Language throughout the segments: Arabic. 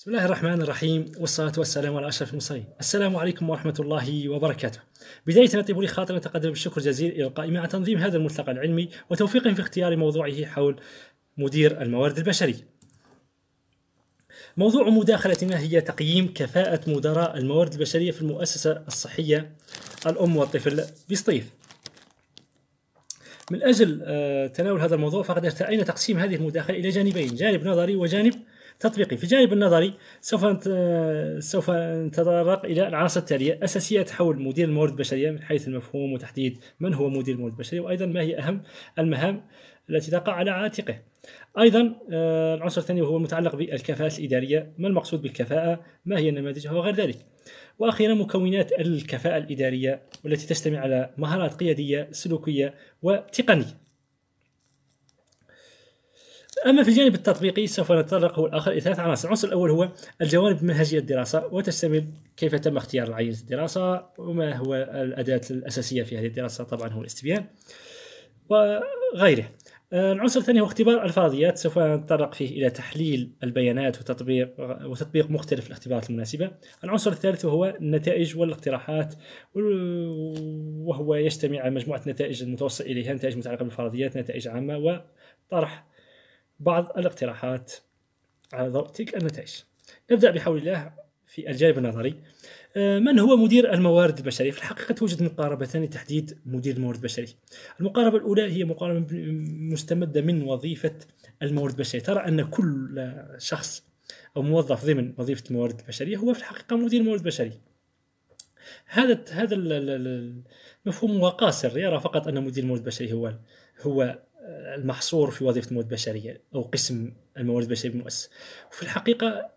بسم الله الرحمن الرحيم والصلاة والسلام على أشرف المرسلين السلام عليكم ورحمة الله وبركاته بداية نطيب لي خاطر نتقدم بالشكر جزيل إلى القائمة على تنظيم هذا الملتقى العلمي وتوفيقهم في اختيار موضوعه حول مدير الموارد البشرية موضوع مداخلتنا هي تقييم كفاءة مدراء الموارد البشرية في المؤسسة الصحية الأم والطفل بسطيف من أجل تناول هذا الموضوع فقد ارتأينا تقسيم هذه المداخلة إلى جانبين جانب نظري وجانب تطبيقي في جانب النظري سوف سوف نتطرق الى العناصر التاليه اساسيه تحول مدير الموارد البشريه من حيث المفهوم وتحديد من هو مدير الموارد البشريه وايضا ما هي اهم المهام التي تقع على عاتقه ايضا آه، العنصر الثاني وهو المتعلق بالكفاءات الاداريه ما المقصود بالكفاءه ما هي نماذجها وغير ذلك واخيرا مكونات الكفاءه الاداريه والتي تجتمع على مهارات قياديه سلوكيه وتقنيه أما في الجانب التطبيقي سوف نتطرق هو الآخر إلى ثلاث عناصر، العنصر الأول هو الجوانب منهجية الدراسة وتشتمل كيف تم اختيار عينة الدراسة وما هو الأداة الأساسية في هذه الدراسة طبعا هو الاستبيان وغيره. العنصر الثاني هو اختبار الفرضيات سوف نتطرق فيه الى تحليل البيانات وتطبيق وتطبيق مختلف الاختبارات المناسبه. العنصر الثالث هو النتائج والاقتراحات وهو يجتمع على مجموعه نتائج المتوصل اليها نتائج متعلقه بالفرضيات، نتائج عامه وطرح بعض الاقتراحات على ضوء تلك النتائج نبدأ بحول الله في الجانب النظري آه، من هو مدير الموارد البشرية؟ في الحقيقة توجد مقاربتان لتحديد مدير الموارد البشرية. المقاربة الأولى هي مقاربة مستمدة من وظيفة الموارد البشرية، ترى أن كل شخص أو موظف ضمن وظيفة الموارد البشرية هو في الحقيقة مدير موارد بشري. هذا هذا المفهوم هو قاصر يرى فقط أن مدير الموارد البشري هو هو المحصور في وظيفه الموارد البشريه او قسم الموارد البشريه بالمؤسسه وفي الحقيقه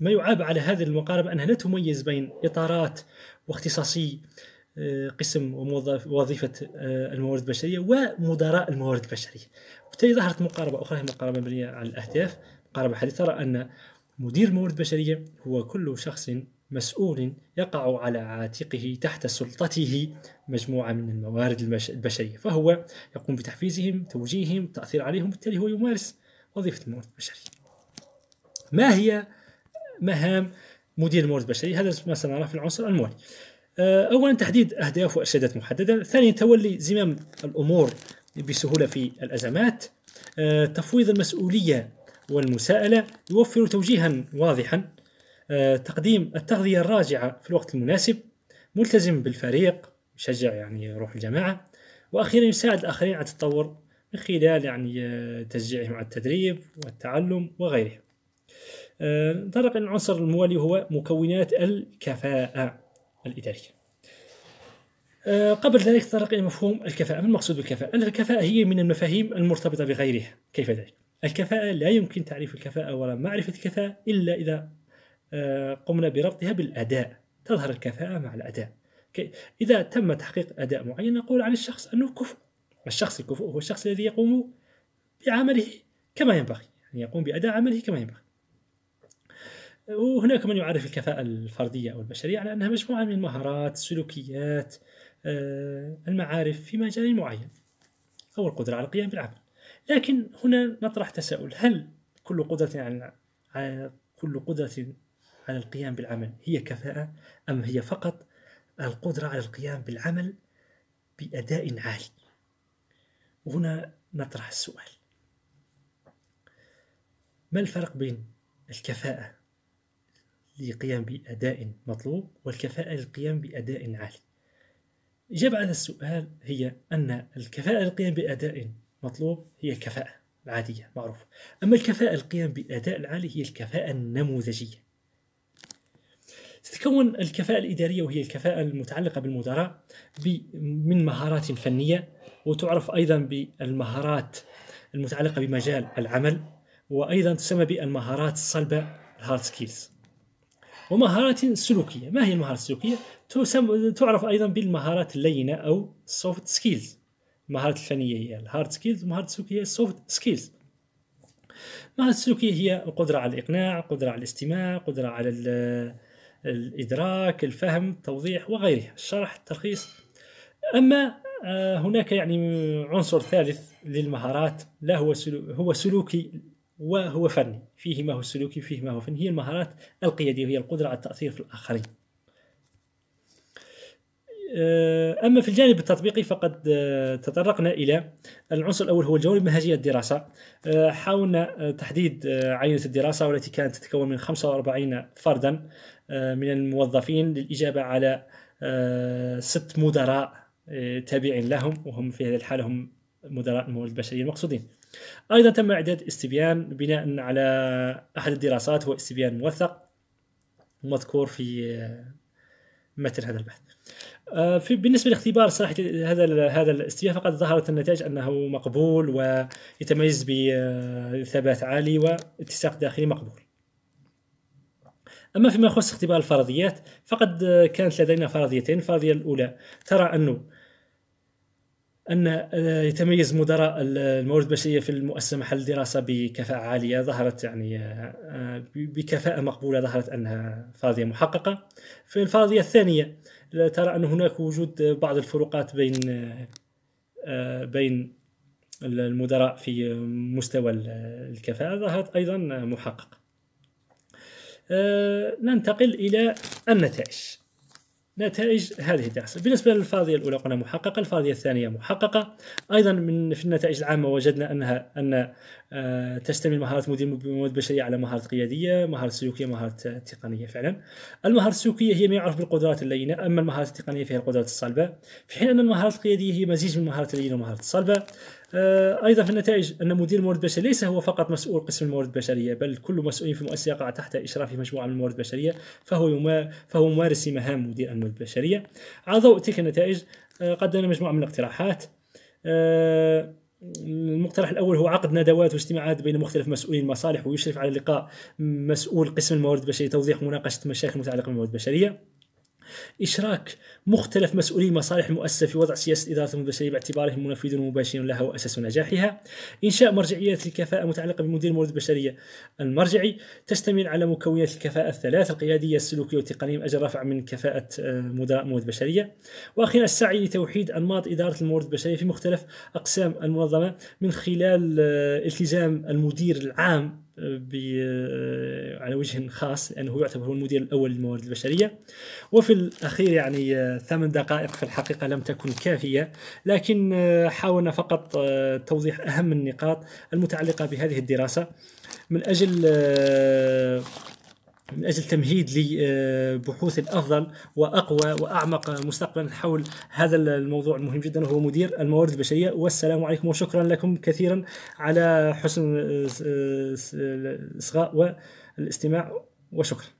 ما يعاب على هذه المقاربه انها لا تميز بين اطارات واختصاصي آه، قسم ووظيفه آه، الموارد البشريه ومدراء الموارد البشريه وبالتالي ظهرت مقاربه اخرى هي مقاربه مبنيه على الاهداف مقاربه حديثه ترى ان مدير الموارد البشريه هو كل شخص مسؤول يقع على عاتقه تحت سلطته مجموعة من الموارد البشرية فهو يقوم بتحفيزهم توجيههم التأثير عليهم بالتالي هو يمارس وظيفة الموارد البشرية ما هي مهام مدير الموارد البشرية هذا ما سنراه في العنصر المالي آه، أولا تحديد أهداف وإرشادات محددة ثانيا تولي زمام الأمور بسهولة في الأزمات آه، تفويض المسؤولية والمساءلة يوفر توجيها واضحا آه، تقديم التغذية الراجعة في الوقت المناسب ملتزم بالفريق يشجع يعني روح الجماعة وأخيرا يساعد الآخرين على التطور من خلال يعني آه، تشجيعهم على التدريب والتعلم وغيره آه، نتطرق إلى العنصر الموالي هو مكونات الكفاءة الإدارية قبل ذلك تطرق إلى مفهوم الكفاءة ما المقصود بالكفاءة؟ الكفاءة هي من المفاهيم المرتبطة بغيرها كيف ذلك؟ الكفاءة لا يمكن تعريف الكفاءة ولا معرفة الكفاءة إلا إذا آه، قمنا بربطها بالأداء تظهر الكفاءة مع الأداء إذا تم تحقيق أداء معين نقول عن الشخص أنه كفء الشخص الكفؤ هو الشخص الذي يقوم بعمله كما ينبغي يعني يقوم بأداء عمله كما ينبغي وهناك من يعرف الكفاءة الفردية أو البشرية على أنها مجموعة من المهارات السلوكيات آه، المعارف في مجال معين أو القدرة على القيام بالعمل لكن هنا نطرح تساؤل هل كل قدرة على كل قدرة على القيام بالعمل هي كفاءة أم هي فقط القدرة على القيام بالعمل بأداء عالي هنا نطرح السؤال ما الفرق بين الكفاءة للقيام بأداء مطلوب والكفاءة للقيام بأداء عالي إجابة على السؤال هي أن الكفاءة للقيام بأداء مطلوب هي الكفاءة العادية معروفة أما الكفاءة القيام بأداء العالي هي الكفاءة النموذجية تتكون الكفاءة الإدارية وهي الكفاءة المتعلقة بالمدراء من مهارات فنية وتعرف أيضا بالمهارات المتعلقة بمجال العمل وأيضا تسمى بالمهارات الصلبة الهارد سكيلز ومهارات سلوكية ما هي المهارات السلوكية؟ تسمى تعرف أيضا بالمهارات اللينة أو السوفت سكيلز المهارات الفنية هي الهارد سكيلز والمهارات السلوكية هي السوفت سكيلز المهارات السلوكية هي القدرة على الإقناع القدرة على الاستماع القدرة على الادراك الفهم التوضيح وغيرها الشرح التلخيص اما آه، هناك يعني عنصر ثالث للمهارات لا هو سلوكي هو سلوكي وهو فني فيه ما هو سلوكي فيه ما هو فني هي المهارات القيادية وهي القدرة على التأثير في الآخرين آه، اما في الجانب التطبيقي فقد آه، تطرقنا الى العنصر الاول هو الجوانب المنهجيه الدراسه آه، حاولنا تحديد عينه الدراسه والتي كانت تتكون من 45 فردا من الموظفين للاجابه على ست مدراء تابعين لهم وهم في هذه الحاله هم مدراء الموارد البشريه المقصودين. ايضا تم اعداد استبيان بناء على احد الدراسات هو استبيان موثق مذكور في متن هذا البحث. آه، في بالنسبه للاختبار صراحه هذا هذا الاستجابة فقد ظهرت النتائج انه مقبول ويتميز بثبات عالي واتساق داخلي مقبول. اما فيما يخص اختبار الفرضيات فقد كانت لدينا فرضيتين، الفرضيه الاولى ترى انه ان آه، يتميز مدراء الموارد البشريه في المؤسسه محل الدراسه بكفاءه عاليه ظهرت يعني آه، بكفاءه مقبوله ظهرت انها فاضية محققه في الفاضية الثانيه ترى ان هناك وجود بعض الفروقات بين آه، بين المدراء في مستوى الكفاءه ظهرت ايضا محققه ننتقل الى النتائج نتائج هذه الدراسة بالنسبة للفرضية الأولى قلنا محققة الفرضية الثانية محققة أيضا من في النتائج العامة وجدنا أنها أن آه، تشتمل مهارات مدير الموارد البشرية على مهارات قيادية مهارة سلوكية مهارة تقنية فعلا المهارة السلوكية هي ما يعرف بالقدرات اللينة أما المهارات التقنية فهي القدرات الصلبة في حين أن المهارات القيادية هي مزيج من المهارات اللينة والمهارات الصلبة آه، ايضا في النتائج ان مدير الموارد البشريه ليس هو فقط مسؤول قسم الموارد البشريه بل كل مسؤول في المؤسسه يقع تحت اشراف مجموعه من الموارد البشريه فهو يما فهو ممارس مهام مدير الموارد البشريه على ضوء تلك النتائج آه، قدمنا مجموعه من الاقتراحات آه، المقترح الاول هو عقد ندوات واجتماعات بين مختلف مسؤولي المصالح ويشرف على لقاء مسؤول قسم الموارد البشريه توضيح مناقشه مشاكل متعلقه بالموارد البشريه إشراك مختلف مسؤولي مصالح المؤسسة في وضع سياسة إدارة المباشرة باعتبارهم منفذون مباشرين لها وأساس نجاحها إنشاء مرجعية الكفاءة المتعلقة بمدير الموارد البشرية المرجعي تشتمل على مكونات الكفاءة الثلاث القيادية السلوكية والتقنية من أجل رفع من كفاءة آه، مدراء الموارد البشرية وأخيرا السعي لتوحيد أنماط إدارة الموارد البشرية في مختلف أقسام المنظمة من خلال آه، التزام المدير العام آه، على وجه خاص لانه يعتبر هو المدير الاول للموارد البشريه وفي الاخير يعني آه، ثمان دقائق في الحقيقه لم تكن كافيه لكن آه، حاولنا فقط توضيح اهم النقاط المتعلقه بهذه الدراسه من اجل من اجل تمهيد لبحوث افضل واقوى واعمق مستقبلا حول هذا الموضوع المهم جدا وهو مدير الموارد البشريه والسلام عليكم وشكرا لكم كثيرا على حسن الاصغاء والاستماع وشكرا